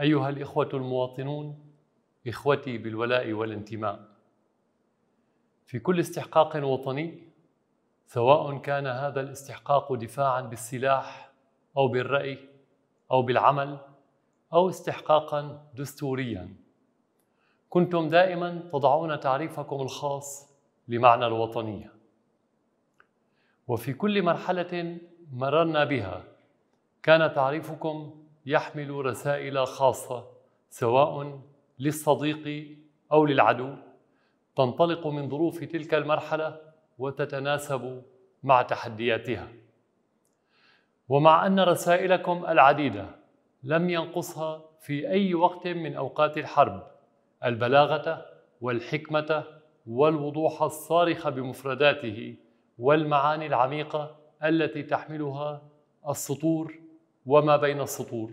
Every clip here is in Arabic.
أيها الإخوة المواطنون إخوتي بالولاء والانتماء في كل استحقاق وطني سواء كان هذا الاستحقاق دفاعا بالسلاح أو بالرأي أو بالعمل أو استحقاقا دستوريا كنتم دائما تضعون تعريفكم الخاص لمعنى الوطنيه وفي كل مرحله مررنا بها كان تعريفكم يحمل رسائل خاصة سواء للصديق أو للعدو تنطلق من ظروف تلك المرحلة وتتناسب مع تحدياتها ومع أن رسائلكم العديدة لم ينقصها في أي وقت من أوقات الحرب البلاغة والحكمة والوضوح الصارخ بمفرداته والمعاني العميقة التي تحملها السطور وما بين السطور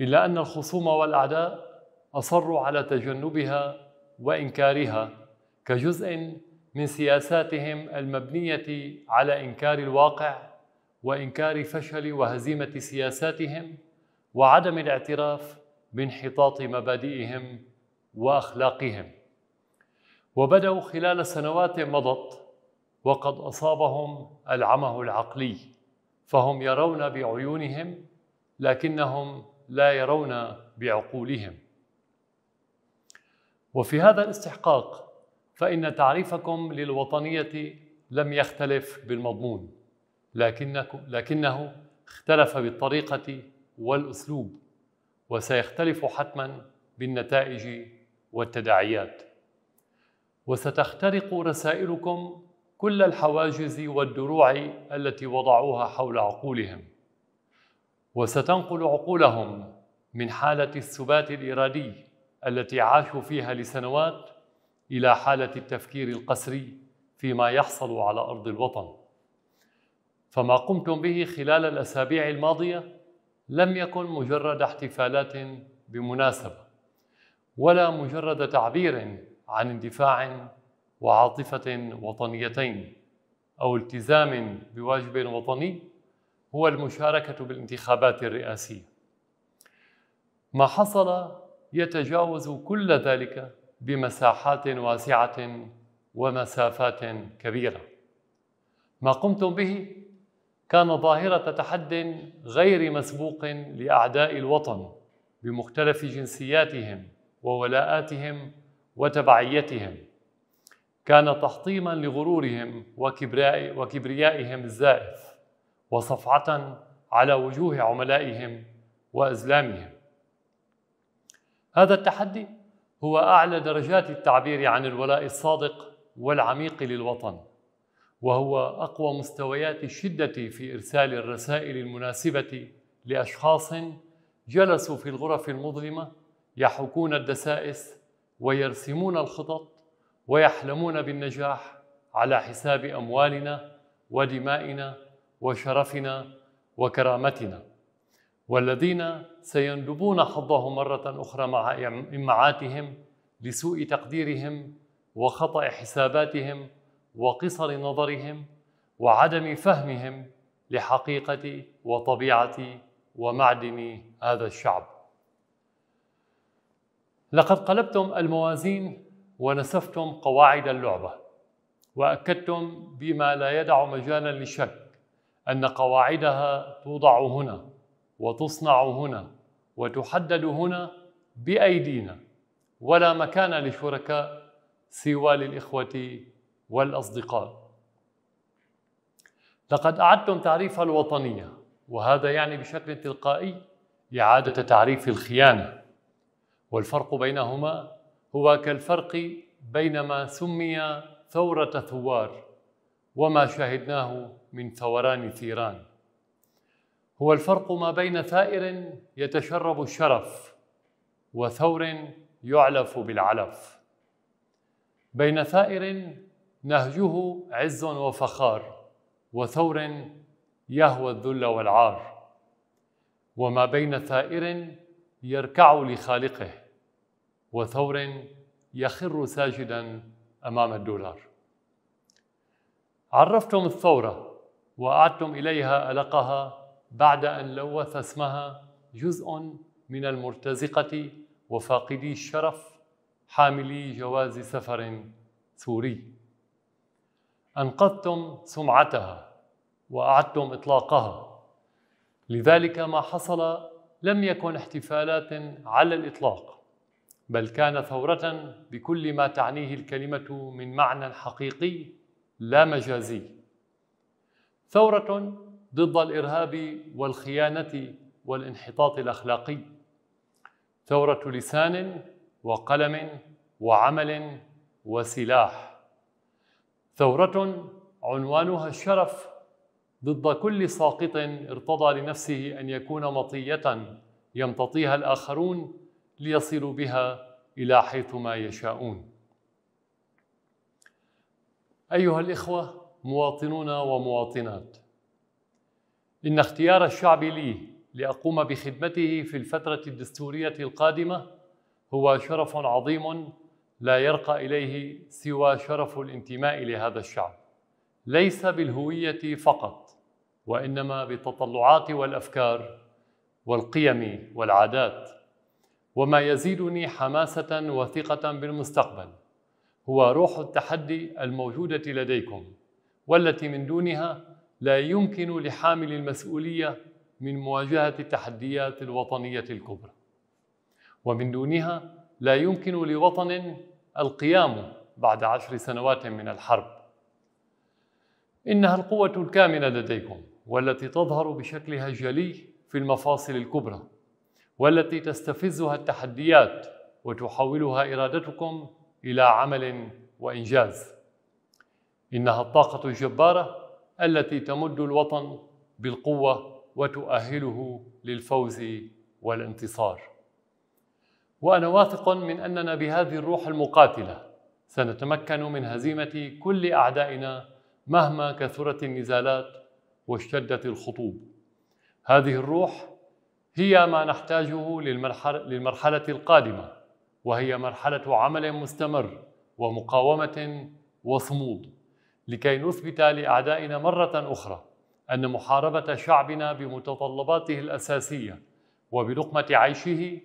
إلا أن الخصوم والأعداء أصروا على تجنبها وإنكارها كجزء من سياساتهم المبنية على إنكار الواقع وإنكار فشل وهزيمة سياساتهم وعدم الاعتراف بانحطاط مبادئهم وأخلاقهم وبدأوا خلال سنوات مضت وقد أصابهم العمه العقلي فهم يرون بعيونهم لكنهم لا يرون بعقولهم وفي هذا الاستحقاق فان تعريفكم للوطنيه لم يختلف بالمضمون لكنه, لكنه اختلف بالطريقه والاسلوب وسيختلف حتما بالنتائج والتداعيات وستخترق رسائلكم كل الحواجز والدروع التي وضعوها حول عقولهم وستنقل عقولهم من حالة السبات الإرادي التي عاشوا فيها لسنوات إلى حالة التفكير القسري فيما يحصل على أرض الوطن فما قمتم به خلال الأسابيع الماضية لم يكن مجرد احتفالات بمناسبة ولا مجرد تعبير عن اندفاع وعاطفة وطنيتين أو التزام بواجب وطني هو المشاركة بالانتخابات الرئاسية ما حصل يتجاوز كل ذلك بمساحات واسعة ومسافات كبيرة ما قمتم به كان ظاهرة تحد غير مسبوق لأعداء الوطن بمختلف جنسياتهم وولاءاتهم وتبعيتهم كان تحطيما لغرورهم وكبريائهم الزائف وصفعة على وجوه عملائهم وأزلامهم هذا التحدي هو أعلى درجات التعبير عن الولاء الصادق والعميق للوطن وهو أقوى مستويات الشدة في إرسال الرسائل المناسبة لأشخاص جلسوا في الغرف المظلمة يحكون الدسائس ويرسمون الخطط ويحلمون بالنجاح على حساب اموالنا ودمائنا وشرفنا وكرامتنا والذين سيندبون حظهم مره اخرى مع امعاتهم لسوء تقديرهم وخطا حساباتهم وقصر نظرهم وعدم فهمهم لحقيقه وطبيعه ومعدن هذا الشعب لقد قلبتم الموازين ونسفتم قواعد اللعبة وأكدتم بما لا يدع مجالا للشك أن قواعدها توضع هنا وتصنع هنا وتحدد هنا بأيدينا ولا مكان لشركاء سوى للإخوة والأصدقاء لقد أعدتم تعريف الوطنية وهذا يعني بشكل تلقائي إعادة تعريف الخيانة والفرق بينهما هو كالفرق بين ما سمي ثورة ثوار وما شهدناه من ثوران ثيران هو الفرق ما بين ثائر يتشرب الشرف وثور يعلف بالعلف بين ثائر نهجه عز وفخار وثور يهوى الذل والعار وما بين ثائر يركع لخالقه وثور يخر ساجدا امام الدولار عرفتم الثوره واعدتم اليها القها بعد ان لوث اسمها جزء من المرتزقه وفاقدي الشرف حاملي جواز سفر سوري انقذتم سمعتها واعدتم اطلاقها لذلك ما حصل لم يكن احتفالات على الاطلاق بل كان ثورة بكل ما تعنيه الكلمة من معنى حقيقي لا مجازي. ثورة ضد الإرهاب والخيانة والانحطاط الأخلاقي. ثورة لسان وقلم وعمل وسلاح. ثورة عنوانها الشرف ضد كل ساقط ارتضى لنفسه أن يكون مطية يمتطيها الآخرون ليصلوا بها الى حيث ما يشاءون ايها الاخوه مواطنون ومواطنات ان اختيار الشعب لي لاقوم بخدمته في الفتره الدستوريه القادمه هو شرف عظيم لا يرقى اليه سوى شرف الانتماء لهذا الشعب ليس بالهويه فقط وانما بالتطلعات والافكار والقيم والعادات وما يزيدني حماسة وثقة بالمستقبل هو روح التحدي الموجودة لديكم والتي من دونها لا يمكن لحامل المسؤولية من مواجهة التحديات الوطنية الكبرى ومن دونها لا يمكن لوطن القيام بعد عشر سنوات من الحرب إنها القوة الكامنة لديكم والتي تظهر بشكلها الجلي في المفاصل الكبرى والتي تستفزها التحديات وتحولها إرادتكم إلى عمل وإنجاز إنها الطاقة الجبارة التي تمد الوطن بالقوة وتؤهله للفوز والانتصار وأنا واثق من أننا بهذه الروح المقاتلة سنتمكن من هزيمة كل أعدائنا مهما كثرت النزالات واشتدت الخطوب هذه الروح هي ما نحتاجه للمرحلة القادمة وهي مرحلة عمل مستمر ومقاومة وصمود لكي نثبت لأعدائنا مرة أخرى أن محاربة شعبنا بمتطلباته الأساسية وبلقمة عيشه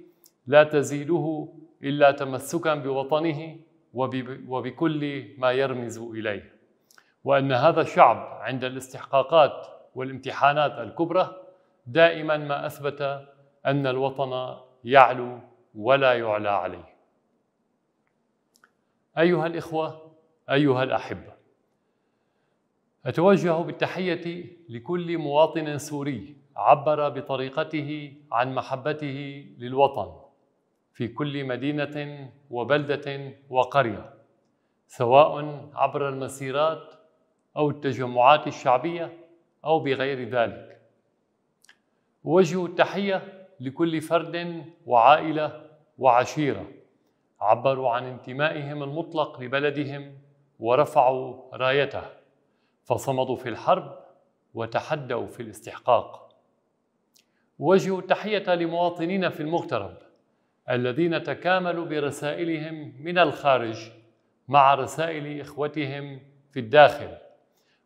لا تزيده إلا تمسكا بوطنه وبكل ما يرمز إليه وأن هذا الشعب عند الاستحقاقات والامتحانات الكبرى دائما ما اثبت ان الوطن يعلو ولا يعلى عليه. ايها الاخوه، ايها الاحبه، اتوجه بالتحيه لكل مواطن سوري عبر بطريقته عن محبته للوطن في كل مدينه وبلده وقريه سواء عبر المسيرات او التجمعات الشعبيه او بغير ذلك ووجه التحية لكل فرد وعائلة وعشيرة عبروا عن انتمائهم المطلق لبلدهم ورفعوا رايته فصمدوا في الحرب وتحدوا في الاستحقاق وجهوا التحية لمواطنين في المغترب الذين تكاملوا برسائلهم من الخارج مع رسائل إخوتهم في الداخل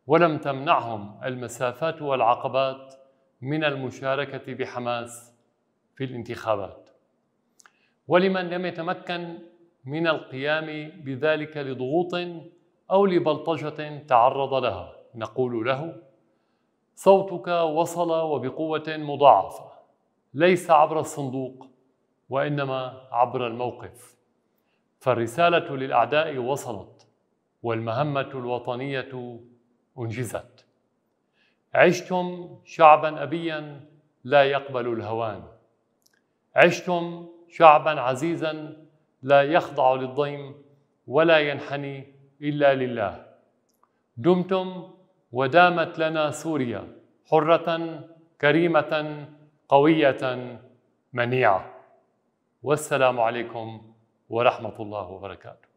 ولم تمنعهم المسافات والعقبات من المشاركة بحماس في الانتخابات ولمن لم يتمكن من القيام بذلك لضغوط أو لبلطجة تعرض لها نقول له صوتك وصل وبقوة مضاعفة ليس عبر الصندوق وإنما عبر الموقف فالرسالة للأعداء وصلت والمهمة الوطنية أنجزت عشتم شعبا أبيا لا يقبل الهوان عشتم شعبا عزيزا لا يخضع للضيم ولا ينحني إلا لله دمتم ودامت لنا سوريا حرة كريمة قوية منيعة والسلام عليكم ورحمة الله وبركاته